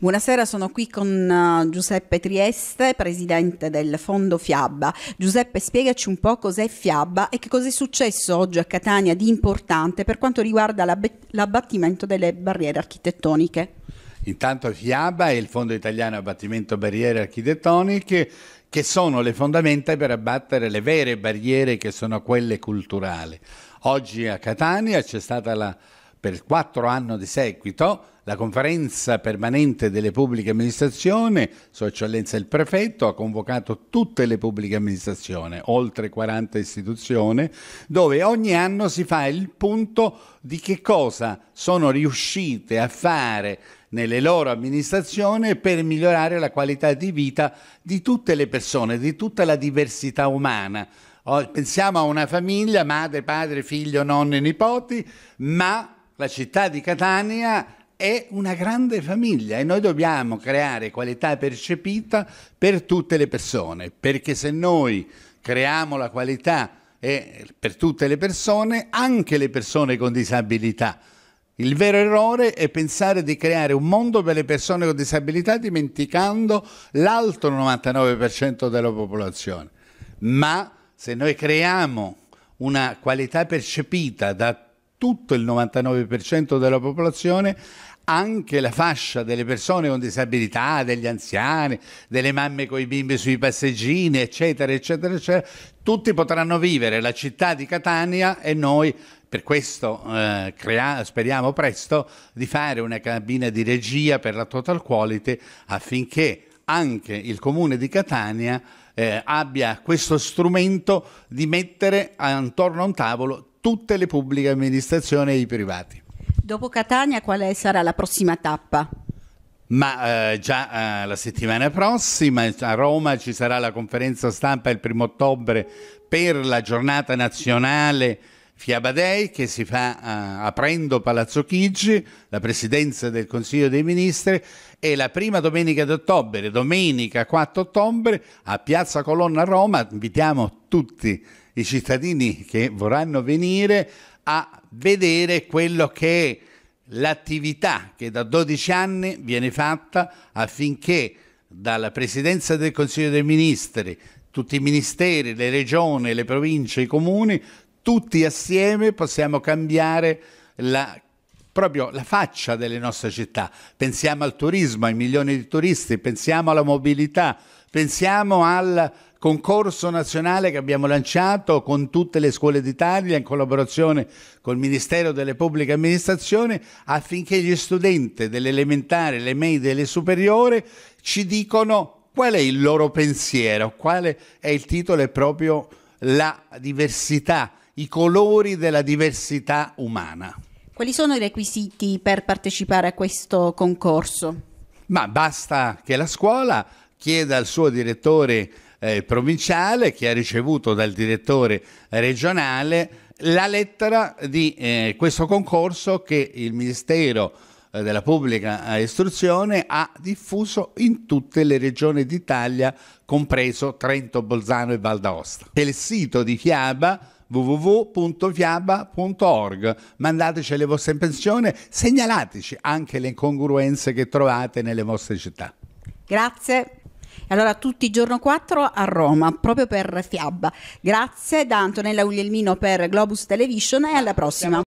Buonasera, sono qui con eh, Giuseppe Trieste, presidente del Fondo Fiabba. Giuseppe, spiegaci un po' cos'è Fiabba e che cos'è successo oggi a Catania di importante per quanto riguarda l'abbattimento delle barriere architettoniche. Intanto Fiaba è il Fondo Italiano Abbattimento Barriere Architettoniche che sono le fondamenta per abbattere le vere barriere che sono quelle culturali. Oggi a Catania c'è stata la per quattro anni di seguito la conferenza permanente delle pubbliche amministrazioni, Sua Eccellenza il Prefetto, ha convocato tutte le pubbliche amministrazioni, oltre 40 istituzioni, dove ogni anno si fa il punto di che cosa sono riuscite a fare nelle loro amministrazioni per migliorare la qualità di vita di tutte le persone, di tutta la diversità umana. Oh, pensiamo a una famiglia, madre, padre, figlio, nonne, nipoti, ma la città di Catania è una grande famiglia e noi dobbiamo creare qualità percepita per tutte le persone, perché se noi creiamo la qualità eh, per tutte le persone, anche le persone con disabilità, il vero errore è pensare di creare un mondo per le persone con disabilità dimenticando l'altro 99% della popolazione. Ma se noi creiamo una qualità percepita da tutto il 99% della popolazione, anche la fascia delle persone con disabilità, degli anziani, delle mamme con i bimbi sui passeggini, eccetera, eccetera, eccetera, tutti potranno vivere la città di Catania e noi per questo eh, crea- speriamo presto di fare una cabina di regia per la total quality affinché anche il comune di Catania eh, abbia questo strumento di mettere intorno a un tavolo tutte le pubbliche amministrazioni e i privati. Dopo Catania quale sarà la prossima tappa? Ma eh, già eh, la settimana prossima eh, a Roma ci sarà la conferenza stampa il primo ottobre per la giornata nazionale Fiabadei che si fa eh, aprendo Palazzo Chigi, la presidenza del Consiglio dei Ministri e la prima domenica d'ottobre, domenica 4 ottobre a Piazza Colonna a Roma invitiamo tutti i cittadini che vorranno venire a vedere quello che è l'attività che da 12 anni viene fatta affinché dalla Presidenza del Consiglio dei Ministri, tutti i ministeri, le regioni, le province, i comuni, tutti assieme possiamo cambiare la, proprio la faccia delle nostre città. Pensiamo al turismo, ai milioni di turisti, pensiamo alla mobilità, Pensiamo al concorso nazionale che abbiamo lanciato con tutte le scuole d'Italia in collaborazione col Ministero delle Pubbliche Amministrazioni affinché gli studenti dell'elementare, le medie e le superiori ci dicono qual è il loro pensiero, quale è il titolo è proprio la diversità, i colori della diversità umana. Quali sono i requisiti per partecipare a questo concorso? Ma basta che la scuola chieda al suo direttore eh, provinciale che ha ricevuto dal direttore regionale la lettera di eh, questo concorso che il Ministero eh, della Pubblica Istruzione ha diffuso in tutte le regioni d'Italia, compreso Trento, Bolzano e Val d'Aosta. Il sito di Fiaba www.fiaba.org. Mandateci le vostre pensioni, segnalateci anche le incongruenze che trovate nelle vostre città. Grazie allora tutti giorno 4 a Roma, proprio per Fiabba. Grazie da Antonella Guglielmino per Globus Television e alla prossima.